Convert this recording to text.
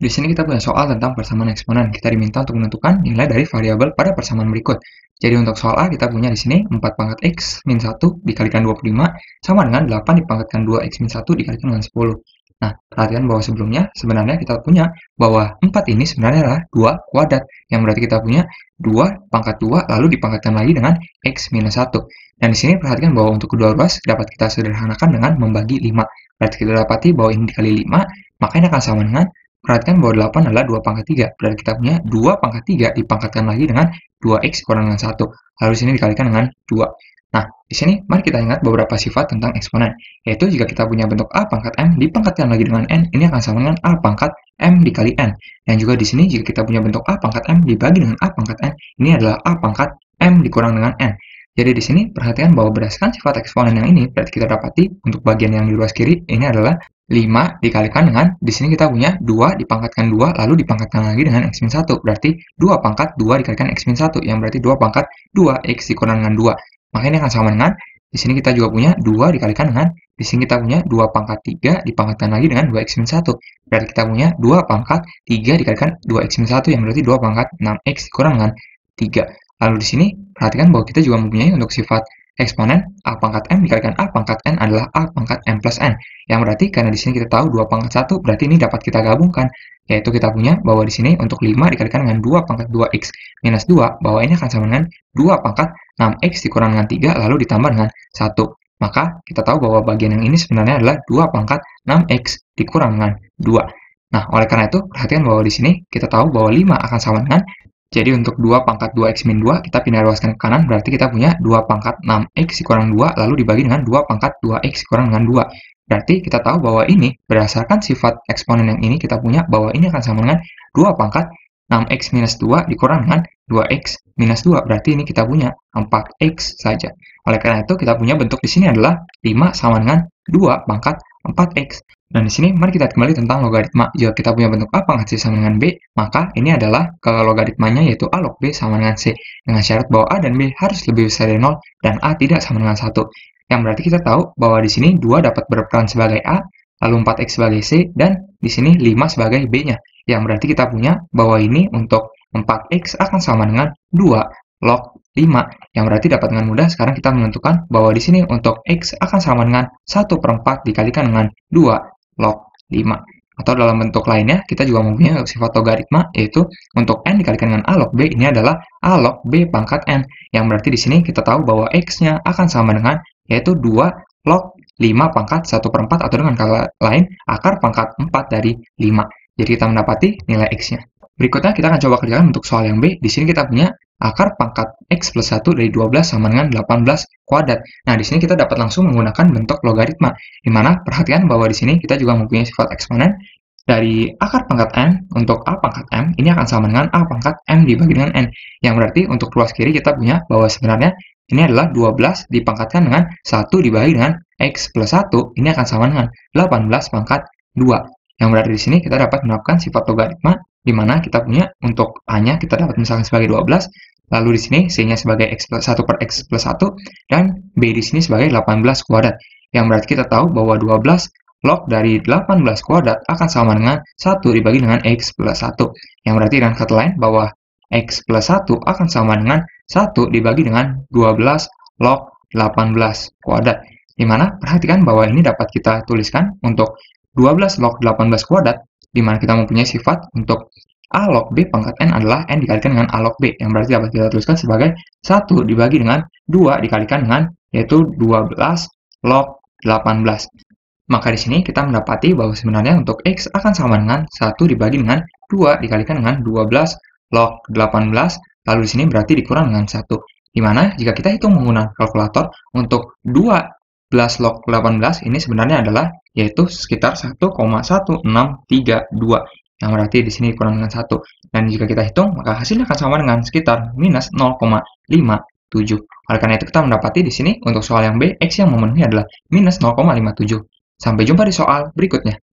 Di sini kita punya soal tentang persamaan eksponen. Kita diminta untuk menentukan nilai dari variabel pada persamaan berikut. Jadi untuk soal A kita punya di sini 4 pangkat X min 1 dikalikan 25 sama dengan 8 dipangkatkan 2X min 1 dikalikan dengan 10. Nah, perhatikan bahwa sebelumnya sebenarnya kita punya bahwa 4 ini sebenarnya adalah 2 kuadrat. Yang berarti kita punya 2 pangkat 2 lalu dipangkatkan lagi dengan X minus 1. Dan di sini perhatikan bahwa untuk kedua ruas dapat kita sederhanakan dengan membagi 5. Berarti kita dapati bahwa ini dikali 5, maka ini akan sama dengan Perhatikan bahwa 8 adalah 2 pangkat 3. Berarti kita punya 2 pangkat 3 dipangkatkan lagi dengan 2x kurang dengan 1. Lalu sini dikalikan dengan 2. Nah, di sini mari kita ingat beberapa sifat tentang eksponen. Yaitu jika kita punya bentuk A pangkat M dipangkatkan lagi dengan N, ini akan sama dengan A pangkat M dikali N. Dan juga di sini jika kita punya bentuk A pangkat M dibagi dengan A pangkat N, ini adalah A pangkat M dikurang dengan N. Jadi di sini perhatikan bahwa berdasarkan sifat eksponen yang ini, berarti kita dapati untuk bagian yang di ruas kiri ini adalah 5 dikalikan dengan, di sini kita punya 2 dipangkatkan 2, lalu dipangkatkan lagi dengan x 1. Berarti 2 pangkat 2 dikalikan x 1, yang berarti 2 pangkat 2, x dikurang dengan 2. Maka ini akan sama dengan, di sini kita juga punya 2 dikalikan dengan, di sini kita punya 2 pangkat 3 dipangkatkan lagi dengan 2x 1. Berarti kita punya 2 pangkat 3 dikalikan 2x 1, yang berarti 2 pangkat 6x dikurang dengan 3. Lalu di sini Perhatikan bahwa kita juga mempunyai untuk sifat eksponen A pangkat N dikalikan A pangkat N adalah A pangkat N plus N. Yang berarti karena di sini kita tahu 2 pangkat 1, berarti ini dapat kita gabungkan. Yaitu kita punya bahwa di sini untuk 5 dikalikan dengan 2 pangkat 2X minus 2, bahwa ini akan sama dengan 2 pangkat 6X dikurang dengan 3, lalu ditambah dengan 1. Maka kita tahu bahwa bagian yang ini sebenarnya adalah 2 pangkat 6X dikurang dengan 2. Nah, oleh karena itu, perhatikan bahwa di sini kita tahu bahwa 5 akan sama dengan jadi untuk 2 pangkat 2x-2, kita pindah ruaskan ke kanan, berarti kita punya 2 pangkat 6x kurang 2, lalu dibagi dengan 2 pangkat 2x kurang dengan 2. Berarti kita tahu bahwa ini, berdasarkan sifat eksponen yang ini, kita punya bahwa ini akan sama dengan 2 pangkat 6x minus 2 dikurang dengan 2x minus 2. Berarti ini kita punya 4x saja. Oleh karena itu, kita punya bentuk di sini adalah 5 sama dengan 2 pangkat 4x. Dan di sini mari kita kembali tentang logaritma. Jika kita punya bentuk A pangkat C sama dengan B, maka ini adalah kalau logaritmanya yaitu A log B sama dengan C. Dengan syarat bahwa A dan B harus lebih besar dari 0 dan A tidak sama dengan 1. Yang berarti kita tahu bahwa di sini 2 dapat berperan sebagai A, lalu 4X sebagai C, dan di sini 5 sebagai B-nya. Yang berarti kita punya bahwa ini untuk 4X akan sama dengan 2 log 5, yang berarti dapat dengan mudah sekarang kita menentukan bahwa di sini untuk X akan sama dengan 1 per 4 dikalikan dengan 2, log 5. Atau dalam bentuk lainnya, kita juga mempunyai sifat logaritma, yaitu untuk n dikalikan dengan a log b, ini adalah a log b pangkat n, yang berarti di sini kita tahu bahwa x-nya akan sama dengan, yaitu 2 log 5 pangkat 1 per 4, atau dengan kata lain, akar pangkat 4 dari 5. Jadi kita mendapati nilai x-nya. Berikutnya kita akan coba kerjakan untuk soal yang B. Di sini kita punya akar pangkat x plus 1 dari 12 sama dengan 18 kuadrat. Nah, di sini kita dapat langsung menggunakan bentuk logaritma, di mana perhatikan bahwa di sini kita juga mempunyai sifat eksponen dari akar pangkat n untuk a pangkat m, ini akan sama dengan a pangkat m dibagi dengan n, yang berarti untuk ruas kiri kita punya bahwa sebenarnya ini adalah 12 dipangkatkan dengan 1 dibagi dengan x plus 1, ini akan sama dengan 18 pangkat 2. Yang berarti di sini kita dapat menerapkan sifat logaritma di mana kita punya untuk A-nya kita dapat misalkan sebagai 12, Lalu di sini C-nya sebagai X plus 1 per X plus 1, dan B di sini sebagai 18 kuadrat. Yang berarti kita tahu bahwa 12 log dari 18 kuadrat akan sama dengan 1 dibagi dengan X plus 1. Yang berarti dengan kata lain bahwa X plus 1 akan sama dengan 1 dibagi dengan 12 log 18 kuadrat. Di mana perhatikan bahwa ini dapat kita tuliskan untuk 12 log 18 kuadrat, di mana kita mempunyai sifat untuk A log B pangkat N adalah N dikalikan dengan A log B, yang berarti dapat kita tuliskan sebagai 1 dibagi dengan 2 dikalikan dengan, yaitu 12 log 18. Maka di sini kita mendapati bahwa sebenarnya untuk X akan sama dengan 1 dibagi dengan 2 dikalikan dengan 12 log 18, lalu di sini berarti dikurang dengan 1. Dimana jika kita hitung menggunakan kalkulator, untuk 12 log 18 ini sebenarnya adalah yaitu sekitar 1,1632 yang berarti di sini kurang dengan satu Dan jika kita hitung, maka hasilnya akan sama dengan sekitar minus 0,57. Oleh karena itu, kita mendapati di sini untuk soal yang B, X yang memenuhi adalah minus 0,57. Sampai jumpa di soal berikutnya.